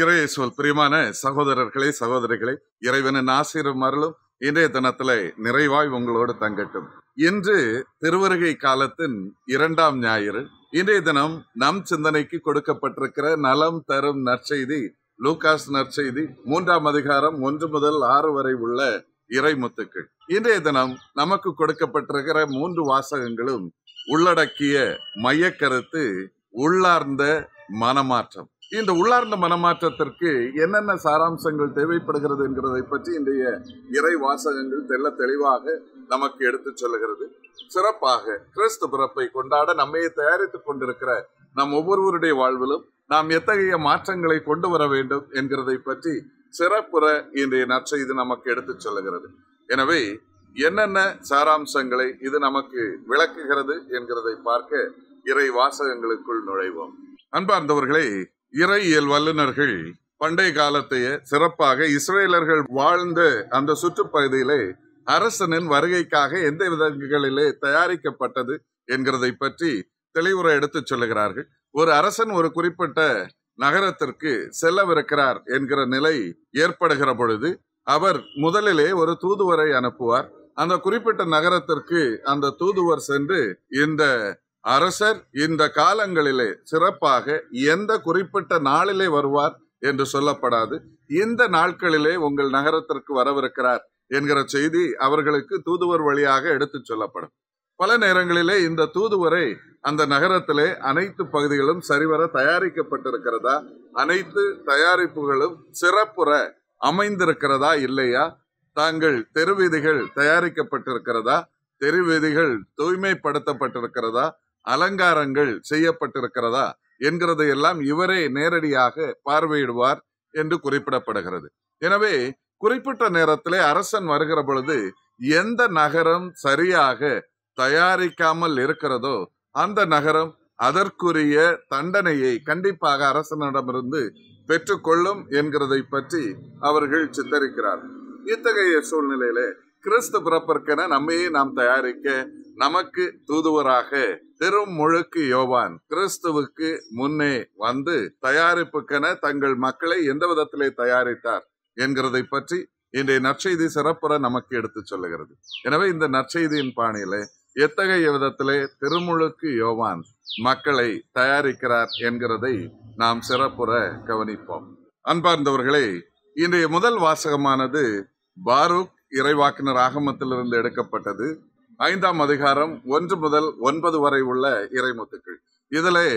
இறையேசுவல் பிரியமான சகோதரர்களே சகோதரிகளே இறைவனின் ஆசிரியர் அருளும் இன்றைய தினத்துல நிறைவாய் உங்களோடு தங்கட்டும் இன்று திருவருகை காலத்தின் இரண்டாம் ஞாயிறு இன்றைய தினம் நம் சிந்தனைக்கு கொடுக்கப்பட்டிருக்கிற நலம் தரும் நற்செய்தி லூகாஸ் நற்செய்தி மூன்றாம் அதிகாரம் ஒன்று முதல் ஆறு வரை உள்ள இறைமுத்துக்கள் இன்றைய தினம் நமக்கு கொடுக்கப்பட்டிருக்கிற மூன்று வாசகங்களும் உள்ளடக்கிய மையக்கருத்து உள்ளார்ந்த மனமாற்றம் இந்த உள்ளார்ந்த மனமாற்றத்திற்கு என்னென்ன சாராம்சங்கள் தேவைப்படுகிறது என்கிறதை பற்றி இன்றைய இறை வாசகங்கள் தெல்ல தெளிவாக நமக்கு எடுத்து சொல்லுகிறது சிறப்பாக கிறிஸ்து பிறப்பை கொண்டாட நம்மையை தயாரித்துக் கொண்டிருக்கிற நம் ஒவ்வொருவருடைய வாழ்விலும் நாம் எத்தகைய மாற்றங்களை கொண்டு வர வேண்டும் என்கிறதை பற்றி சிறப்புற இன்றைய நற்செய்து நமக்கு எடுத்துச் சொல்லுகிறது எனவே என்னென்ன சாராம்சங்களை இது நமக்கு விளக்குகிறது என்கிறதை பார்க்க இறை வாசகங்களுக்குள் நுழைவோம் அன்பார்ந்தவர்களே இறையியல் வல்லுநர்கள் பண்டைய காலத்தையே சிறப்பாக இஸ்ரேலர்கள் வாழ்ந்த அந்த சுற்றுப்பகுதியிலே அரசனின் வருகைக்காக எந்த விதங்களிலே தயாரிக்கப்பட்டது என்கிறதை பற்றி தெளிவுரை எடுத்து சொல்லுகிறார்கள் ஒரு அரசன் ஒரு குறிப்பிட்ட நகரத்திற்கு செல்லவிருக்கிறார் என்கிற நிலை ஏற்படுகிற பொழுது அவர் முதலிலே ஒரு தூதுவரை அனுப்புவார் அந்த குறிப்பிட்ட நகரத்திற்கு அந்த தூதுவர் சென்று இந்த அரசர் இந்த காலங்களிலே சிறப்பாக எந்த குறிப்பிட்ட நாளிலே வருவார் என்று சொல்லப்படாது இந்த நாட்களிலே உங்கள் நகரத்திற்கு வரவிருக்கிறார் என்கிற செய்தி அவர்களுக்கு தூதுவர் வழியாக எடுத்து சொல்லப்படும் பல நேரங்களிலே இந்த தூதுவரை அந்த நகரத்திலே அனைத்து பகுதிகளும் சரிவர தயாரிக்கப்பட்டிருக்கிறதா அனைத்து தயாரிப்புகளும் சிறப்புற அமைந்திருக்கிறதா இல்லையா தாங்கள் தெருவீதிகள் தயாரிக்கப்பட்டிருக்கிறதா தெருவீதிகள் தூய்மைப்படுத்தப்பட்டிருக்கிறதா அலங்காரங்கள் செய்யப்பட்டிருக்கிறதா என்கிறதையெல்லாம் இவரே நேரடியாக பார்வையிடுவார் என்று குறிப்பிடப்படுகிறது எனவே குறிப்பிட்ட நேரத்திலே அரசன் வருகிற பொழுது எந்த நகரம் சரியாக தயாரிக்காமல் இருக்கிறதோ அந்த நகரம் அதற்குரிய தண்டனையை கண்டிப்பாக அரசனிடமிருந்து பெற்றுக்கொள்ளும் என்கிறதை பற்றி அவர்கள் சித்தரிக்கிறார் இத்தகைய சூழ்நிலையிலே கிறிஸ்து பிறப்பிற்கென நம்மையே நாம் தயாரிக்க நமக்கு தூதுவராக திரும் முழுக்கு யோவான் கிறிஸ்துவுக்கு முன்னே வந்து தயாரிப்புக்கென தங்கள் மக்களை எந்த விதத்திலே தயாரித்தார் என்கிறதை பற்றி இன்றைய நற்செய்தி சிறப்புற நமக்கு எடுத்து சொல்லுகிறது எனவே இந்த நற்செய்தியின் பாணியிலே எத்தகைய விதத்திலே திருமுழுக்கு யோவான் மக்களை தயாரிக்கிறார் என்கிறதை நாம் சிறப்புற கவனிப்போம் அன்பார்ந்தவர்களே இன்றைய முதல் வாசகமானது பாரூக் இறைவாக்கினர் ஆகமத்திலிருந்து எடுக்கப்பட்டது ஐந்தாம் அதிகாரம் ஒன்று முதல் ஒன்பது வரை உள்ள இறைமுத்துக்கள் இதிலே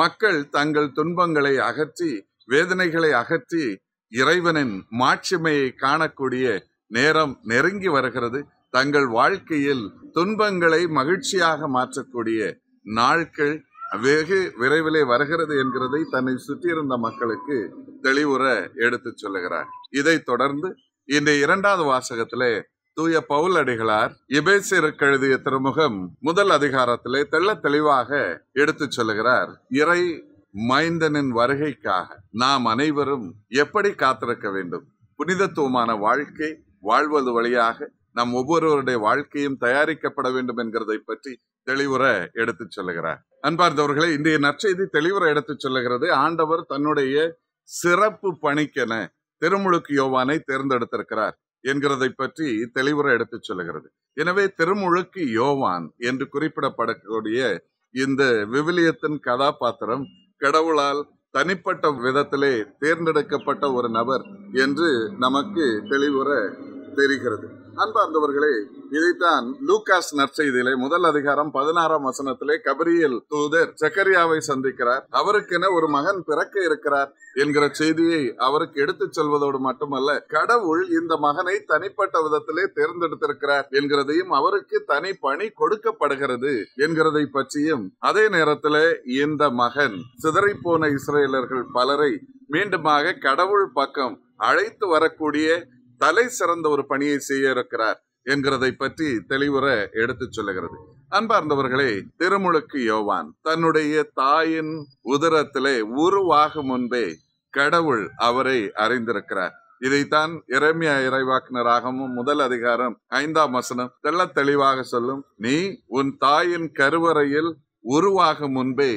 மக்கள் தங்கள் துன்பங்களை அகற்றி வேதனைகளை அகற்றி இறைவனின் மாட்சிமையை காணக்கூடிய நேரம் நெருங்கி வருகிறது தங்கள் வாழ்க்கையில் துன்பங்களை மகிழ்ச்சியாக மாற்றக்கூடிய நாட்கள் வெகு விரைவிலே வருகிறது என்கிறதை தன்னை சுற்றியிருந்த மக்களுக்கு தெளிவுற எடுத்து சொல்லுகிறார் இதை தொடர்ந்து இந்த இரண்டாவது வாசகத்திலே தூய பவுல் அடிகளார் எபேசியருக்கு எழுதிய திருமுகம் முதல் அதிகாரத்திலே தெள்ள தெளிவாக எடுத்து சொல்லுகிறார் இறை மைந்தனின் வருகைக்காக நாம் அனைவரும் எப்படி காத்திருக்க வேண்டும் புனிதத்துவமான வாழ்க்கை வாழ்வது வழியாக நம் ஒவ்வொருவருடைய வாழ்க்கையும் தயாரிக்கப்பட வேண்டும் என்கிறதை பற்றி தெளிவுற எடுத்து சொல்லுகிறார் அன்பார்ந்தவர்களே இன்றைய நற்செய்தி தெளிவுற எடுத்து சொல்லுகிறது ஆண்டவர் தன்னுடைய சிறப்பு பணிக்கென திருமுழுக்கு யோவானை தேர்ந்தெடுத்திருக்கிறார் என்கிறதை பற்றி தெளிவுற எடுத்துச் சொல்லுகிறது எனவே திருமுழுக்கு யோவான் என்று குறிப்பிடப்படக்கூடிய இந்த விவிலியத்தின் கதாபாத்திரம் கடவுளால் தனிப்பட்ட விதத்திலே தேர்ந்தெடுக்கப்பட்ட ஒரு நபர் என்று நமக்கு தெளிவுற தெரிகிறது அன்பார்ந்தவர்களே இதைத்தான் லூகாஸ் நற்செய்தியிலே முதல் அதிகாரம் பதினாறாம் வசனத்திலே கபரியல் தூதர் சக்கரியாவை சந்திக்கிறார் அவருக்கென ஒரு மகன் பிறக்க இருக்கிறார் என்கிற செய்தியை அவருக்கு எடுத்துச் செல்வதோடு மட்டுமல்ல கடவுள் இந்த மகனை தனிப்பட்ட விதத்திலே தேர்ந்தெடுத்திருக்கிறார் என்கிறதையும் அவருக்கு தனி பணி கொடுக்கப்படுகிறது என்கிறதை பற்றியும் அதே நேரத்தில் இந்த மகன் சிதறிப்போன இஸ்ரேலர்கள் பலரை மீண்டுமாக கடவுள் பக்கம் அழைத்து வரக்கூடிய தலை சிறந்த ஒரு பணியை செய்ய இருக்கிறார் என்கிறதை பற்றி தெளிவுற எடுத்து சொல்லுகிறது அன்பார்ந்தவர்களே திருமுழுக்கு யோவான் தன்னுடைய தாயின் உதரத்திலே உருவாகும் முன்பே கடவுள் அவரை அறிந்திருக்கிறார் இதைத்தான் இறைமையா இறைவாக்கினராகவும் முதல் அதிகாரம் ஐந்தாம் வசனம் தெள்ள தெளிவாக சொல்லும் நீ உன் தாயின் கருவறையில் உருவாகும் முன்பே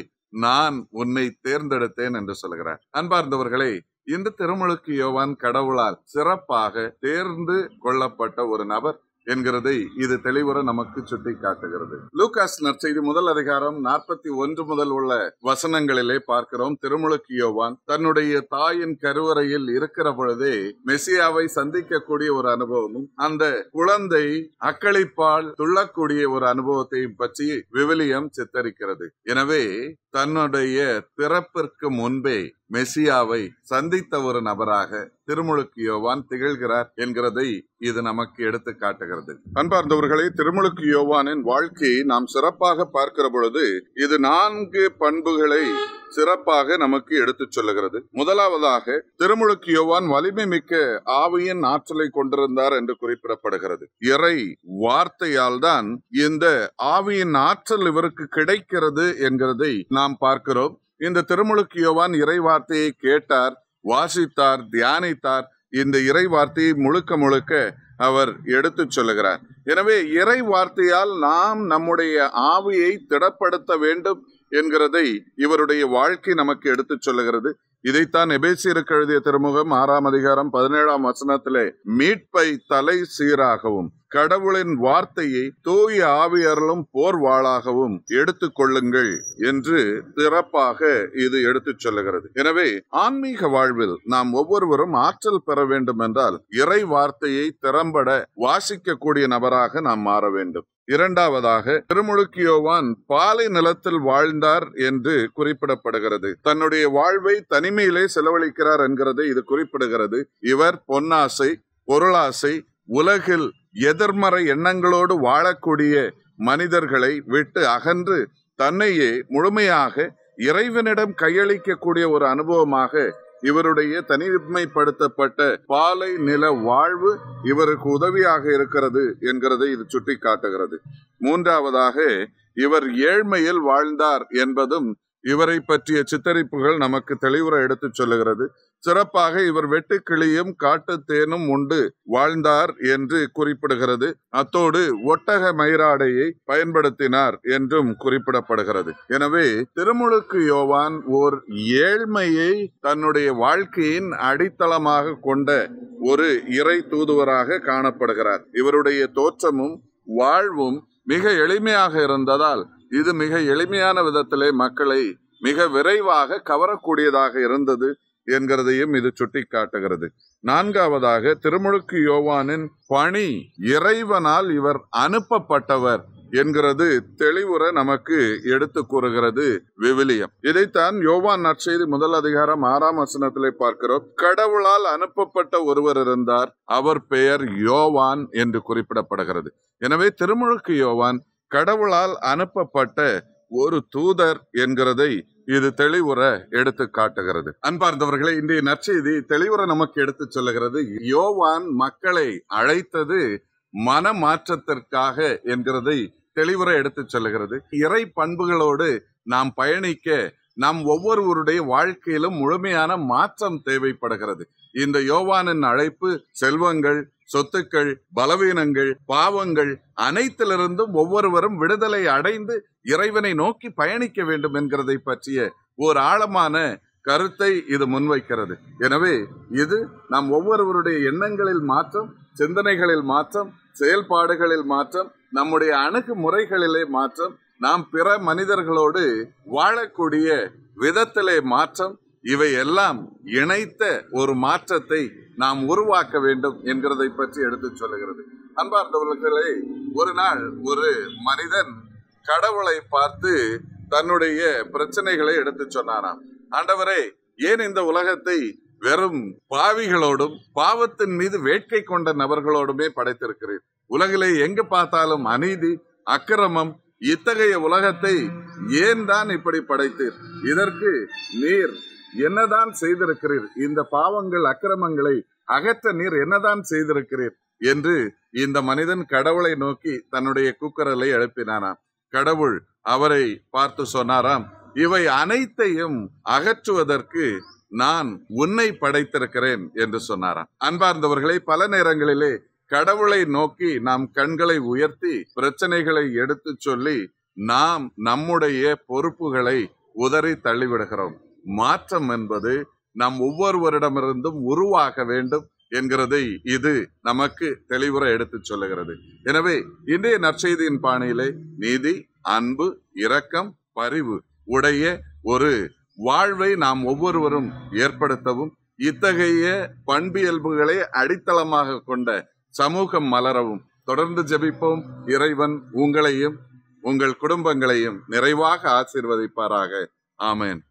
நான் உன்னை தேர்ந்தெடுத்தேன் என்று சொல்கிறார் அன்பார்ந்தவர்களே இந்த திருமுழுக்கு யோவான் கடவுளால் சிறப்பாக தேர்ந்து கொள்ளப்பட்ட ஒரு நபர் என்கிறதை இது தெளிவுற நமக்கு சுட்டி காட்டுகிறது லூகாஸ் நற்செய்தி முதல் அதிகாரம் நாற்பத்தி ஒன்று முதல் உள்ள வசனங்களிலே பார்க்கிறோம் திருமுழுக்கு யோவான் தன்னுடைய தாயின் கருவறையில் இருக்கிற பொழுதே மெசியாவை சந்திக்கக்கூடிய ஒரு அனுபவமும் அந்த குழந்தை அக்களிப்பால் துள்ளக்கூடிய ஒரு அனுபவத்தையும் பற்றி விவிலியம் சித்தரிக்கிறது எனவே தன்னுடைய பிறப்பிற்கு முன்பே மெசியாவை சந்தித்த ஒரு நபராக திருமுழுக்கு யோவான் திகழ்கிறார் என்கிறதை இது நமக்கு எடுத்து காட்டுகிறது அன்பார்ந்தவர்களே திருமுழுக்கு யோவானின் வாழ்க்கையை நாம் சிறப்பாக பார்க்கிற பொழுது இது நான்கு பண்புகளை சிறப்பாக நமக்கு எடுத்துச் சொல்லுகிறது முதலாவதாக திருமுழுக்கு யோவான் வலிமை மிக்க ஆவியின் ஆற்றலை கொண்டிருந்தார் என்று குறிப்பிடப்படுகிறது இறை வார்த்தையால் தான் இந்த ஆவியின் ஆற்றல் இவருக்கு கிடைக்கிறது என்கிறதை நாம் பார்க்கிறோம் இந்த திருமுழுக்கு யோவான் இறை வார்த்தையை கேட்டார் வாசித்தார் தியானித்தார் இந்த இறை வார்த்தையை முழுக்க முழுக்க அவர் எடுத்து சொல்லுகிறார் எனவே இறை வார்த்தையால் நாம் நம்முடைய ஆவியை திடப்படுத்த வேண்டும் என்கிறதை இவருடைய வாழ்க்கை நமக்கு எடுத்துச் சொல்லுகிறது இதைத்தான் எபேசியருக்கு எழுதிய திருமுகம் ஆறாம் அதிகாரம் பதினேழாம் வசனத்திலே மீட்பை தலை சீராகவும் கடவுளின் வார்த்தையை தூய ஆவியர்களும் போர்வாளாகவும் எடுத்து கொள்ளுங்கள் என்று சிறப்பாக இது எடுத்து சொல்லுகிறது எனவே ஆன்மீக வாழ்வில் நாம் ஒவ்வொருவரும் ஆற்றல் பெற வேண்டும் என்றால் இறை வார்த்தையை திறம்பட வாசிக்கக்கூடிய நபராக நாம் மாற வேண்டும் இரண்டாவதாக திருமுழுக்கியோவான் பாலை நிலத்தில் வாழ்ந்தார் என்று குறிப்பிடப்படுகிறது தன்னுடைய வாழ்வை தனிமையிலே செலவழிக்கிறார் என்கிறதை இது குறிப்பிடுகிறது இவர் பொன்னாசை பொருளாசை உலகில் எதிர்மறை எண்ணங்களோடு வாழக்கூடிய மனிதர்களை விட்டு அகன்று தன்னையே முழுமையாக இறைவனிடம் கையளிக்கக்கூடிய ஒரு அனுபவமாக இவருடைய தனிமைப்படுத்தப்பட்ட பாலை நில வாழ்வு இவருக்கு உதவியாக இருக்கிறது என்கிறதை இது சுட்டி காட்டுகிறது மூன்றாவதாக இவர் ஏழ்மையில் வாழ்ந்தார் என்பதும் இவரை பற்றிய சித்தரிப்புகள் நமக்கு தெளிவுற எடுத்துச் சொல்லுகிறது சிறப்பாக இவர் வெட்டுக்கிளியும் காட்டுத்தேனும் உண்டு வாழ்ந்தார் என்று குறிப்பிடுகிறது அத்தோடு ஒட்டக மயிராடையை பயன்படுத்தினார் என்றும் குறிப்பிடப்படுகிறது எனவே திருமுழுக்கு யோவான் ஓர் ஏழ்மையை தன்னுடைய வாழ்க்கையின் அடித்தளமாக கொண்ட ஒரு இறை தூதுவராக காணப்படுகிறார் இவருடைய தோற்றமும் வாழ்வும் மிக எளிமையாக இருந்ததால் இது மிக எளிமையான விதத்திலே மக்களை மிக விரைவாக கவரக்கூடியதாக இருந்தது என்கிறதையும் இது சுட்டி காட்டுகிறது நான்காவதாக திருமுழுக்கு யோவானின் பணி இறைவனால் இவர் அனுப்பப்பட்டவர் என்கிறது தெளிவுற நமக்கு எடுத்து கூறுகிறது விவிலியம் இதைத்தான் யோவான் நற்செய்தி முதல் அதிகாரம் ஆறாம் வசனத்திலே பார்க்கிறோம் கடவுளால் அனுப்பப்பட்ட ஒருவர் இருந்தார் அவர் பெயர் யோவான் என்று குறிப்பிடப்படுகிறது எனவே திருமுழுக்கு யோவான் கடவுளால் அனுப்பப்பட்ட ஒரு தூதர் என்கிறதை இது தெளிவுற எடுத்து காட்டுகிறது அன்பார்ந்தவர்களை இன்றைய நற்செய்தி தெளிவுற நமக்கு எடுத்து சொல்லுகிறது யோவான் மக்களை அழைத்தது மனமாற்றத்திற்காக என்கிறதை தெளிவுற எடுத்து சொல்லுகிறது இறை பண்புகளோடு நாம் பயணிக்க நாம் ஒவ்வொருவருடைய வாழ்க்கையிலும் முழுமையான மாற்றம் தேவைப்படுகிறது இந்த யோவானின் அழைப்பு செல்வங்கள் சொத்துக்கள் பலவீனங்கள் பாவங்கள் அனைத்திலிருந்தும் ஒவ்வொருவரும் விடுதலை அடைந்து இறைவனை நோக்கி பயணிக்க வேண்டும் என்கிறதை பற்றிய ஒரு ஆழமான கருத்தை இது முன்வைக்கிறது எனவே இது நாம் ஒவ்வொருவருடைய எண்ணங்களில் மாற்றம் சிந்தனைகளில் மாற்றம் செயல்பாடுகளில் மாற்றம் நம்முடைய அணுகுமுறைகளிலே மாற்றம் நாம் பிற மனிதர்களோடு வாழக்கூடிய விதத்திலே மாற்றம் இவை எல்லாம் இணைத்த ஒரு மாற்றத்தை நாம் உருவாக்க வேண்டும் என்கிறதை பற்றி எடுத்து சொல்லுகிறது அன்பார்ந்தவர்களே ஒரு நாள் ஒரு மனிதன் கடவுளை பார்த்து தன்னுடைய பிரச்சனைகளை எடுத்து சொன்னாராம் ஆண்டவரே ஏன் இந்த உலகத்தை வெறும் பாவிகளோடும் பாவத்தின் மீது வேட்கை கொண்ட நபர்களோடுமே படைத்திருக்கிறேன் உலகிலே எங்கு பார்த்தாலும் அநீதி அக்கிரமம் இத்தகைய உலகத்தை ஏன் தான் இப்படி படைத்தீர் இதற்கு நீர் என்னதான் செய்திருக்கிறீர் இந்த பாவங்கள் அக்கிரமங்களை அகற்ற நீர் என்னதான் செய்திருக்கிறீர் என்று இந்த மனிதன் கடவுளை நோக்கி தன்னுடைய குக்கரலை எழுப்பினாராம் கடவுள் அவரை பார்த்து சொன்னாராம் இவை அனைத்தையும் அகற்றுவதற்கு நான் உன்னை படைத்திருக்கிறேன் என்று சொன்னாராம் அன்பார்ந்தவர்களை பல நேரங்களிலே கடவுளை நோக்கி நாம் கண்களை உயர்த்தி பிரச்சனைகளை எடுத்து சொல்லி நாம் நம்முடைய பொறுப்புகளை உதறி தள்ளிவிடுகிறோம் மாற்றம் என்பது நம் ஒவ்வொருவரிடமிருந்தும் உருவாக வேண்டும் என்கிறதை இது நமக்கு தெளிவுற எடுத்துச் சொல்லுகிறது எனவே இன்றைய நற்செய்தியின் பாணியிலே நீதி அன்பு இரக்கம் பரிவு உடைய ஒரு வாழ்வை நாம் ஒவ்வொருவரும் ஏற்படுத்தவும் இத்தகைய பண்பியல்புகளை அடித்தளமாக கொண்ட சமூகம் மலரவும் தொடர்ந்து ஜபிப்போம் இறைவன் உங்களையும் உங்கள் குடும்பங்களையும் நிறைவாக ஆசிர்வதிப்பாராக ஆமேன்